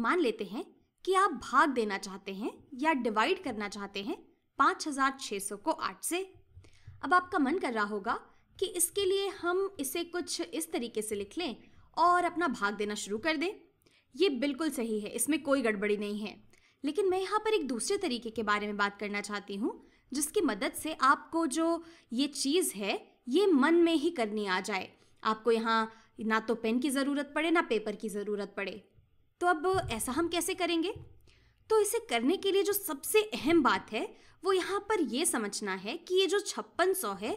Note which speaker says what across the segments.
Speaker 1: मान लेते हैं कि आप भाग देना चाहते हैं या डिवाइड करना चाहते हैं हज़ार सौ को आठ से अब आपका मन कर रहा होगा कि इसके लिए हम इसे कुछ इस तरीके से लिख लें और अपना भाग देना शुरू कर दें ये बिल्कुल सही है इसमें कोई गड़बड़ी नहीं है लेकिन मैं यहाँ पर एक दूसरे तरीके के बारे में बात करना चाहती हूँ जिसकी मदद से आपको जो ये चीज़ है ये मन में ही करनी आ जाए आपको यहाँ ना तो पेन की ज़रूरत पड़े ना पेपर की ज़रूरत पड़े तो अब ऐसा हम कैसे करेंगे तो इसे करने के लिए जो सबसे अहम बात है वो यहाँ पर ये समझना है कि ये जो छप्पन सौ है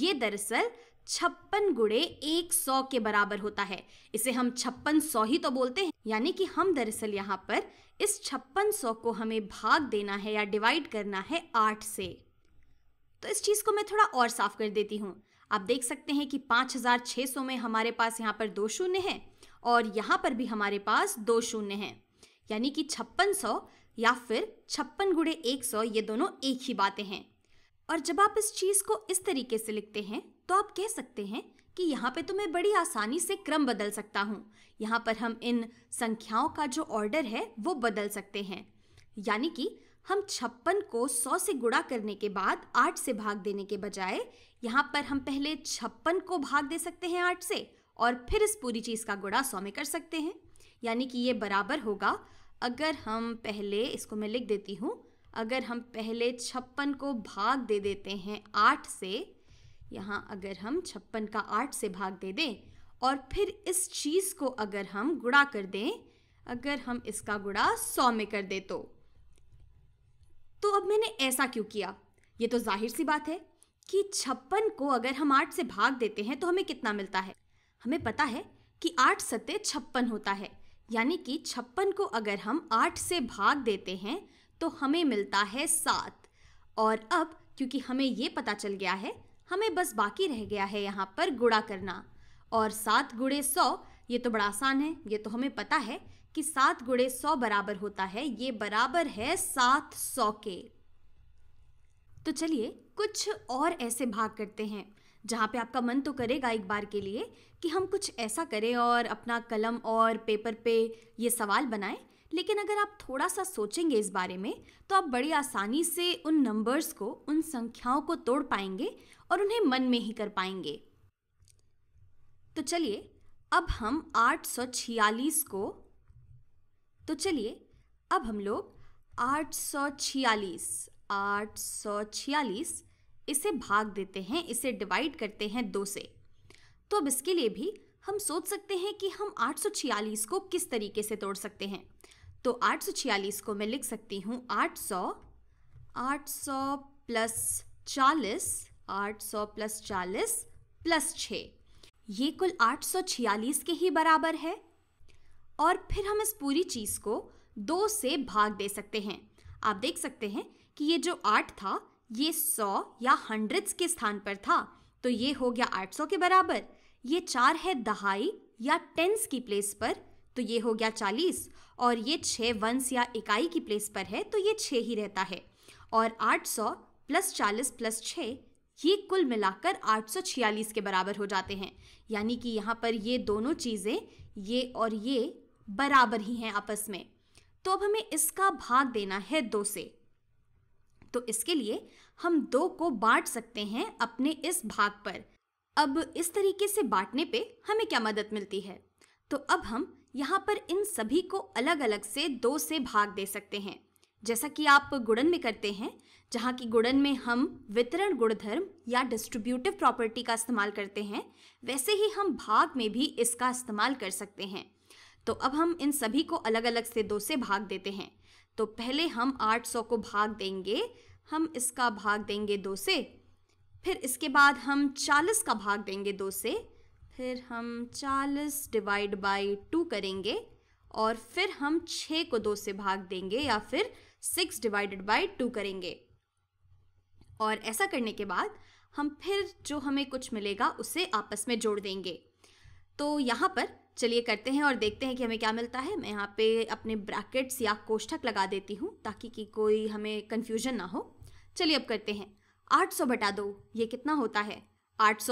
Speaker 1: ये दरअसल छप्पन गुड़े एक सौ के बराबर होता है इसे हम छप्पन सौ ही तो बोलते हैं यानी कि हम दरअसल यहाँ पर इस छप्पन सौ को हमें भाग देना है या डिवाइड करना है आठ से तो इस चीज़ को मैं थोड़ा और साफ कर देती हूँ आप देख सकते हैं कि पाँच हजार छः सौ में हमारे पास यहाँ पर दो शून्य हैं और यहाँ पर भी हमारे पास दो शून्य हैं यानी कि छप्पन सौ या फिर छप्पन गुड़े एक सौ ये दोनों एक ही बातें हैं और जब आप इस चीज़ को इस तरीके से लिखते हैं तो आप कह सकते हैं कि यहाँ पे तो मैं बड़ी आसानी से क्रम बदल सकता हूँ यहाँ पर हम इन संख्याओं का जो ऑर्डर है वो बदल सकते हैं यानी कि हम छप्पन को सौ से गुणा करने के बाद आठ से भाग देने के बजाय यहाँ पर हम पहले छप्पन को भाग दे सकते हैं आठ से और फिर इस पूरी चीज़ का गुणा सौ में कर सकते हैं यानी कि ये बराबर होगा अगर हम पहले इसको मैं लिख देती हूँ अगर हम पहले छप्पन को भाग दे देते हैं आठ से यहाँ अगर हम छप्पन का आठ से भाग दे दें और फिर इस चीज़ को अगर हम गुड़ा कर दें अगर हम इसका गुड़ा सौ में कर दें तो तो अब मैंने ऐसा क्यों किया ये तो जाहिर सी बात है कि छप्पन को अगर हम आठ से भाग देते हैं तो हमें कितना मिलता है हमें पता है कि आठ सत्य छप्पन होता है यानी कि छप्पन को अगर हम आठ से भाग देते हैं तो हमें मिलता है सात और अब क्योंकि हमें ये पता चल गया है हमें बस बाकी रह गया है यहाँ पर गुड़ा करना और सात गुड़े सौ ये तो बड़ा आसान है ये तो हमें पता है कि सात गुड़े सौ बराबर होता है ये बराबर है सात सौ के तो चलिए कुछ और ऐसे भाग करते हैं जहाँ पे आपका मन तो करेगा एक बार के लिए कि हम कुछ ऐसा करें और अपना कलम और पेपर पे ये सवाल बनाएं लेकिन अगर आप थोड़ा सा सोचेंगे इस बारे में तो आप बड़ी आसानी से उन नंबर्स को उन संख्याओं को तोड़ पाएंगे और उन्हें मन में ही कर पाएंगे तो चलिए अब हम 846 को तो चलिए अब हम लोग 846 846 इसे भाग देते हैं इसे डिवाइड करते हैं दो से तो अब इसके लिए भी हम सोच सकते हैं कि हम 846 को किस तरीके से तोड़ सकते हैं तो 846 को मैं लिख सकती हूँ 800 800 प्लस चालीस आठ प्लस चालीस प्लस छ ये कुल 846 के ही बराबर है और फिर हम इस पूरी चीज़ को दो से भाग दे सकते हैं आप देख सकते हैं कि ये जो आठ था ये सौ या हंड्रेड्स के स्थान पर था तो ये हो गया आठ सौ के बराबर ये चार है दहाई या टेंस की प्लेस पर तो ये हो गया चालीस और ये छः वंस या इकाई की प्लेस पर है तो ये छः ही रहता है और आठ सौ प्लस चालीस प्लस छः ये कुल मिलाकर आठ सौ छियालीस के बराबर हो जाते हैं यानी कि यहाँ पर ये दोनों चीज़ें ये और ये बराबर ही हैं आपस में तो अब हमें इसका भाग देना है दो से तो इसके लिए हम दो को बांट सकते हैं अपने इस भाग पर अब इस तरीके से बांटने पे हमें क्या मदद मिलती है तो अब हम यहाँ पर इन सभी को अलग अलग से दो से भाग दे सकते हैं जैसा कि आप गुणन में करते हैं जहाँ की गुणन में हम वितरण गुणधर्म या डिस्ट्रीब्यूटिव प्रॉपर्टी का इस्तेमाल करते हैं वैसे ही हम भाग में भी इसका इस्तेमाल कर सकते हैं तो अब हम इन सभी को अलग अलग से दो से भाग देते हैं तो पहले हम 800 को भाग देंगे हम इसका भाग देंगे दो से फिर इसके बाद हम चालीस का भाग देंगे दो से फिर हम चालीस डिवाइड बाई टू करेंगे और फिर हम छः को दो से भाग देंगे या फिर सिक्स डिवाइडेड बाई टू करेंगे और ऐसा करने के बाद हम फिर जो हमें कुछ मिलेगा उसे आपस में जोड़ देंगे तो यहाँ पर चलिए करते हैं और देखते हैं कि हमें क्या मिलता है मैं यहाँ पे अपने ब्रैकेट्स या कोष्ठक लगा देती हूँ ताकि कि कोई हमें कन्फ्यूजन ना हो चलिए अब करते हैं 800 बटा दो ये कितना होता है 800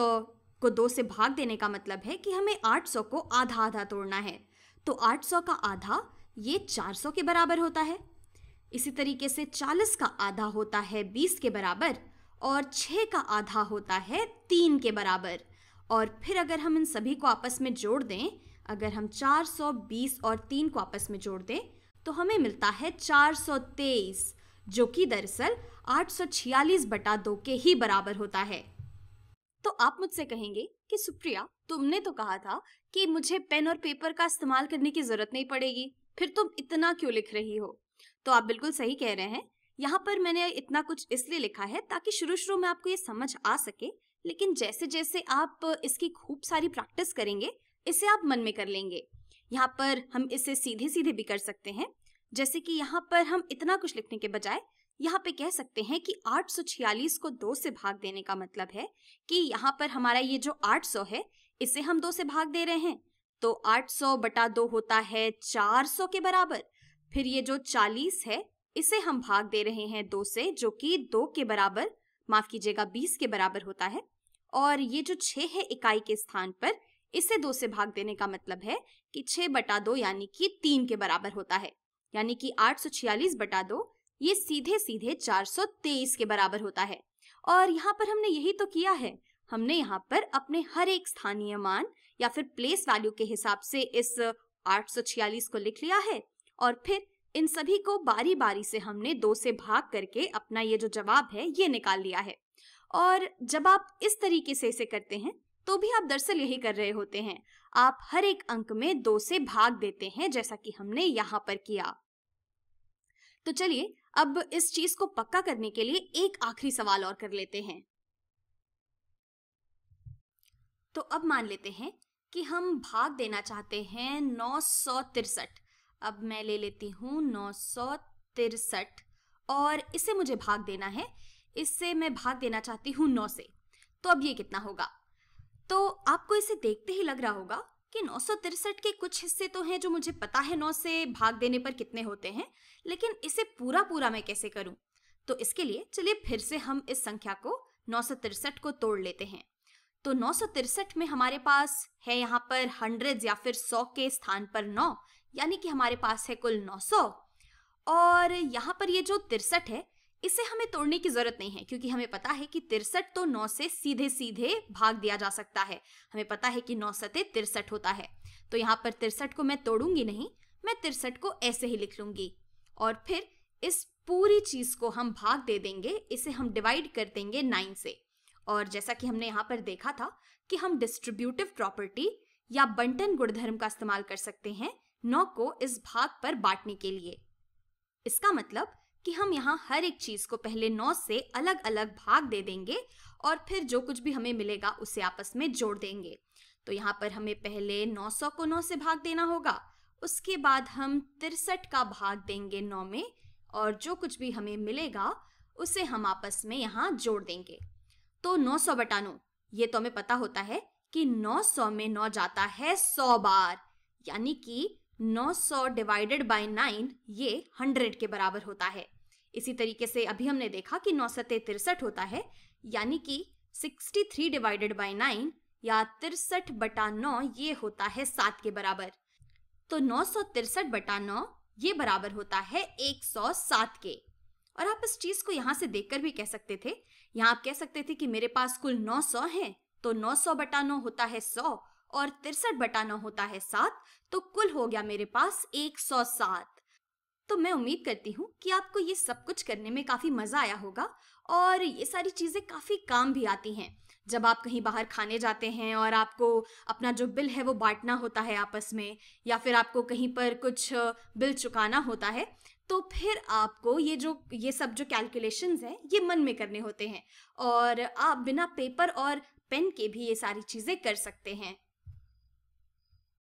Speaker 1: को दो से भाग देने का मतलब है कि हमें 800 को आधा आधा तोड़ना है तो 800 का आधा ये 400 के बराबर होता है इसी तरीके से 40 का आधा होता है 20 के बराबर और 6 का आधा होता है 3 के बराबर और फिर अगर हम इन सभी को आपस में जोड़ दें अगर हम 420 और 3 को आपस में जोड़ दें तो हमें मिलता है 423 जो कि दरअसल 846 बटा दो के ही बराबर होता है तो आप मुझसे कहेंगे कि सुप्रिया तुमने तो कहा था कि मुझे पेन और पेपर का इस्तेमाल करने की जरूरत नहीं पड़ेगी फिर तुम इतना क्यों लिख रही हो तो आप बिल्कुल सही कह रहे हैं यहाँ पर मैंने इतना कुछ इसलिए लिखा है ताकि शुरू शुरू में आपको ये समझ आ सके लेकिन जैसे जैसे आप इसकी खूब सारी प्रैक्टिस करेंगे इसे आप मन में कर लेंगे यहाँ पर हम इसे सीधे सीधे भी कर सकते हैं जैसे कि यहाँ पर हम इतना कुछ लिखने के बजाय यहाँ पे कह सकते हैं कि 846 को दो से भाग देने का मतलब है कि यहाँ पर हमारा ये जो 800 है इसे हम दो से भाग दे रहे हैं तो 800 बटा दो होता है 400 के बराबर फिर ये जो 40 है इसे हम भाग दे रहे हैं दो से जो कि दो के बराबर माफ कीजिएगा बीस के बराबर होता है और ये जो छः है इकाई के स्थान पर इसे दो से भाग देने का मतलब है कि छः बटा दो यानी कि तीन के बराबर होता है यानी कि 846 बटा दो ये सीधे सीधे 423 के बराबर होता है और यहाँ पर हमने यही तो किया है हमने यहाँ पर अपने हर एक स्थानीय मान या फिर प्लेस वैल्यू के हिसाब से इस 846 को लिख लिया है और फिर इन सभी को बारी बारी से हमने दो से भाग करके अपना ये जो जवाब है ये निकाल लिया है और जब आप इस तरीके से इसे करते हैं तो भी आप दरअसल यही कर रहे होते हैं आप हर एक अंक में दो से भाग देते हैं जैसा कि हमने यहाँ पर किया तो चलिए अब इस चीज को पक्का करने के लिए एक आखिरी सवाल और कर लेते हैं तो अब मान लेते हैं कि हम भाग देना चाहते हैं नौ सौ तिरसठ अब मैं ले लेती हूं नौ सौ तिरसठ और इसे मुझे भाग देना है इससे मैं भाग देना चाहती हूं नौ से तो अब ये कितना होगा तो आपको इसे देखते ही लग रहा होगा कि नौ के कुछ हिस्से तो हैं जो मुझे पता है नौ से भाग देने पर कितने होते हैं लेकिन इसे पूरा पूरा मैं कैसे करूं तो इसके लिए चलिए फिर से हम इस संख्या को नौ को तोड़ लेते हैं तो नौ में हमारे पास है यहाँ पर हंड्रेड या फिर सौ के स्थान पर नौ यानी कि हमारे पास है कुल नौ सौ और यहाँ पर ये जो तिरसठ है इसे हमें तोड़ने की जरूरत नहीं है क्योंकि हमें पता है कि तिरसठ तो नौ से सीधे सीधे भाग दिया जा सकता है हमें पता है कि नौ सते तिरसठ होता है तो यहाँ पर तिरसठ को मैं तोड़ूंगी नहीं मैं तिरसठ को ऐसे ही लिख लूंगी और फिर इस पूरी चीज को हम भाग दे देंगे इसे हम डिवाइड कर देंगे नाइन से और जैसा कि हमने यहाँ पर देखा था कि हम डिस्ट्रीब्यूटिव प्रॉपर्टी या बंटन गुणधर्म का इस्तेमाल कर सकते हैं नौ को इस भाग पर बांटने के लिए इसका मतलब कि हम यहाँ हर एक चीज को पहले नौ से अलग अलग भाग दे देंगे और फिर जो कुछ भी हमें मिलेगा उसे आपस में जोड़ देंगे तो यहाँ पर हमें पहले 900 को 9 से भाग देना होगा उसके बाद हम तिरसठ का भाग देंगे 9 में और जो कुछ भी हमें मिलेगा उसे हम आपस में यहाँ जोड़ देंगे तो 900 बटा नौ ये तो हमें पता होता है कि 900 में 9 जाता है 100 बार यानी कि 900 डिवाइडेड बाई नाइन ये 100 के बराबर होता है इसी तरीके से अभी हमने देखा कि नौ सत्य तिरसठ होता है यानी कि थ्री डिवाइडेड बाई नाइन या तिरसठ बटा नौ ये होता है सात के बराबर तो नौ सौ तिरसठ बटा नौ ये बराबर होता है एक सौ सात के और आप इस चीज को यहाँ से देखकर भी कह सकते थे यहाँ आप कह सकते थे कि मेरे पास कुल नौ सौ है तो नौ सौ बटा नौ होता है सौ और तिरसठ बटा नौ होता है सात तो कुल हो गया मेरे पास एक सौ सात तो मैं उम्मीद करती हूँ कि आपको ये सब कुछ करने में काफ़ी मज़ा आया होगा और ये सारी चीज़ें काफ़ी काम भी आती हैं जब आप कहीं बाहर खाने जाते हैं और आपको अपना जो बिल है वो बांटना होता है आपस में या फिर आपको कहीं पर कुछ बिल चुकाना होता है तो फिर आपको ये जो ये सब जो कैलकुलेशंस हैं ये मन में करने होते हैं और आप बिना पेपर और पेन के भी ये सारी चीज़ें कर सकते हैं